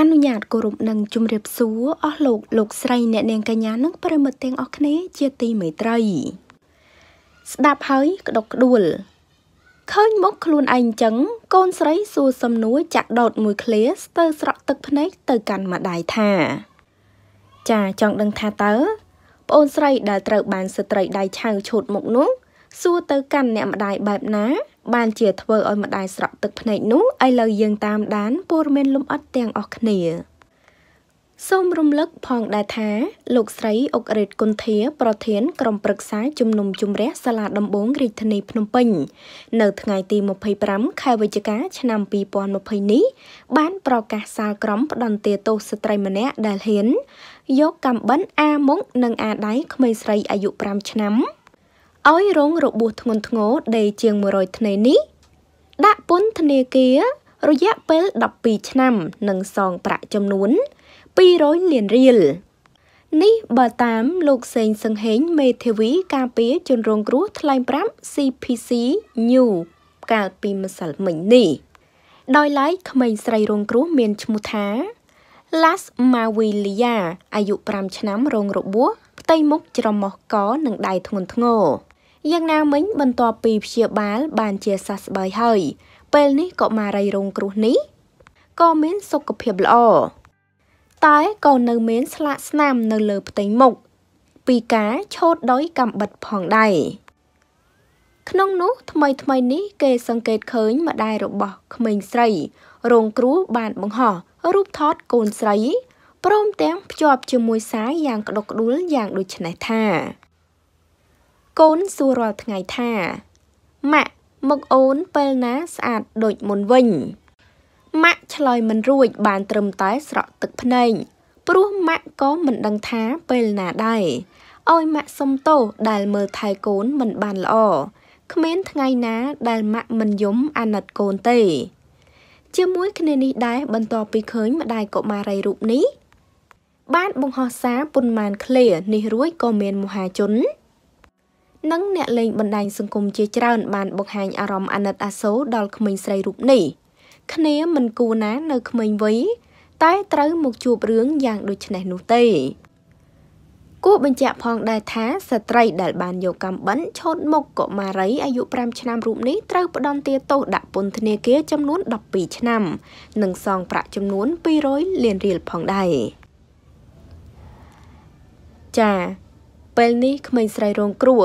អនុញ្ញាតគោរពនិងជំរាបសួរអស់លោកលោកស្រីអ្នកនាងកញ្ញា និងប្រិមិត្តទាំងអស់គ្នាជាទីមេត្រី ស្ដាប់ហើយក្តុកក្ដួលឃើញមុខខ្លួនឯងចឹង កូនស្រីសួរសំណួរចាក់ដោតមួយឃ្លាស្ទើរស្រក់ទឹកភ្នែកទៅកាន់ម្ដាយថាចាចង់ដឹងថាតើប្អូនស្រីដែលត្រូវបានស្ត្រីដៃឆៅឈូតមុខនោះសួរទៅកាន់អ្នកម្ដាយបែបណាបានជាធ្វើឲ្យម្ដាយស្រក់ទឹកភ្នែកនោះឥឡូវយើងតាមដានព័ត៌មានលម្អិតទាំងអស់គ្នា សូមរំលឹកផងដែរថាលោកស្រីអុករ៉េតគុនធា ប្រធានក្រុមប្រឹក្សា ជំនុំជម្រះសាលាដំបងរាជធានីភ្នំពេញនៅថ្ងៃទី25ខែវិច្ឆិកាឆ្នាំ2020នេះបានប្រកាសសាលក្រមផ្ដន្ទាទោសស្ត្រីម្នាក់ដែលហ៊ាន យកកំបិនអាមុខនិងអាដៃក្មេងស្រីអាយុ5ឆ្នាំឲ្យរងរបួសធ្ងន់ធ្ងរដេកជាង100ថ្ងៃនេះ ដាក់ពន្ធនាគារ រយៈពេល12ឆ្នាំនិងសងប្រាក់ចំនួន200លានរៀលនេះបើតាមលោកសេងសង្ហេងមេធាវីការពីជនរងគ្រោះថ្លែងប្រាប់ CPC New កាលពីម្សិលមិញនេះ ដោយឡែកក្មេងស្រីរងគ្រោះមានឈ្មោះថា Las Mavilia អាយុ5ឆ្នាំរងរបួសផ្ទៃមុខច្រមុះកនិងដៃធ្ងន់ធ្ងរយ៉ាងណាមិញបន្ទាប់ពីព្យាបាល បានជាសះស្បើយហើយពេលនេះកុមារីរងគ្រោះនេះក៏មានសុខភាពល្អតែក៏នៅមានស្លាកស្នាមនៅលើផ្ទៃមុខពីការឆូតដោយកំបិតផងដែរក្នុងនោះថ្មីថ្មីនេះ គេសង្កេតឃើញ ម្ដាយរបស់ក្មេងស្រីរងគ្រោះបានបង្ហោះរូបថតកូនស្រីព្រមទាំង ភ្ជាប់ជាមួយសារយ៉ាងក្តុកក្តួលយ៉ាងដូចនេះថាកូនសួររាល់ថ្ងៃថាម៉ាក់មកអូនពេលណាស្អាតដូចមុនវិញម៉ាក់ឆ្លើយមិនរួចបានត្រឹមតែស្រក់ទឹកភ្នែកព្រោះម៉ាក់ក៏មិនដឹងថាពេលណាដែរឲ្យម៉ាក់សុំទោសដែលមើលថែកូនមិនបានល្អគ្មានថ្ងៃណា ដែលម៉ាក់មិនយំអាណិតកូនទេ ជាមួយគ្នានេះដែរបន្ទាប់ពីឃើញម្ដាយកុមារីរូបនេះបានបង្ហោះសារពុនម៉ានឃ្លានេះរួចក៏មានមហាជននិងអ្នកលេងបណ្ដាញសង្គមជាច្រើនបានបង្ហាញអារម្មណ៍អាណិតអាសូរដល់ក្មេងស្រីរូបនេះគ្នាមិនគួរណា នៅ ក្មេងវ័យតែត្រូវមកជួបរឿងយ៉ាង ដូចនេះនោះទេ គួរបញ្ជាក់ផងដែរថាស្ត្រី ដែលបានយកកំបិនឈុតមុខកុមារីអាយុ5ឆ្នាំរូបនេះត្រូវផ្ដន្ទាទោសដាក់ពន្ធនាគារចំនួន12ឆ្នាំនិងសងប្រាក់ចំនួន200លានរៀលផងដែរចាពេលនេះក្មេងស្រីរងគ្រោះ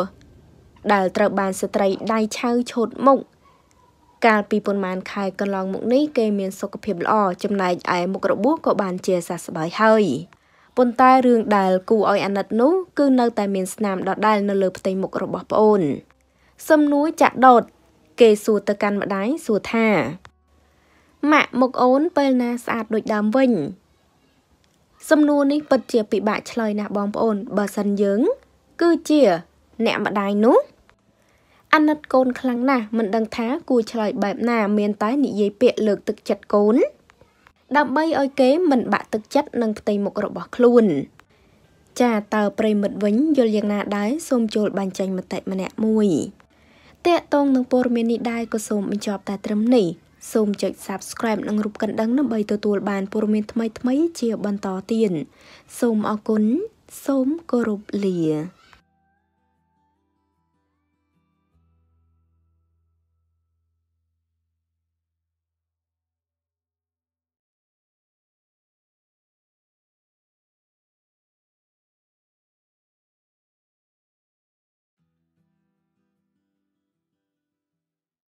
ដែលត្រូវបានស្ត្រីដៃឆៅឈោតមុខកាលពីប៉ុន្មានខែកន្លងមកនេះគេមានសុខភាពល្អចំណែកឯមុខរបួសក៏បានជាសះស្បើយហើយប៉ុន្តែរឿងដែលគូឲ្យអាណិតនោះគឺនៅតែមានស្នាមដដែលនៅលើផ្ទៃមុខរបស់ប្អូនសំនួរចាក់ដោតគេសួរទៅកាន់ម្ដាយសួរថាម៉ាក់មុខអូនពេលណាស្អាតដូចដើមវិញ សំនួរនេះពិតជាពិបាកឆ្លើយ ណាស់បងប្អូន បើសិនយើង គឺជា អ្នកម្ដាយនោះអាណិតកូនខ្លាំងណាស់មិនដឹងថាគួរឆ្លើយបែបណាមានតែនិយាយពាក្យលើកទឹកចិត្តកូនដើម្បីឲ្យគេមិនបាក់ទឹកចិត្តនឹងផ្ទៃមុខរបស់ខ្លួនចាតើប្រិមិត្តវិញ យល់យ៉ាងណាដែរសូមចូលបញ្ចេញមតិម្នាក់មួយតេតងនឹងព័ត៌មាននេះដែរក៏សូមបញ្ចប់តែត្រឹមនេះសូមចុច Subscribe និងរូបកណ្ដឹងដើម្បីទទួលបានព័ត៌មានថ្មីៗជាបន្តទៀតសូមអរគុណសូមគោរពលា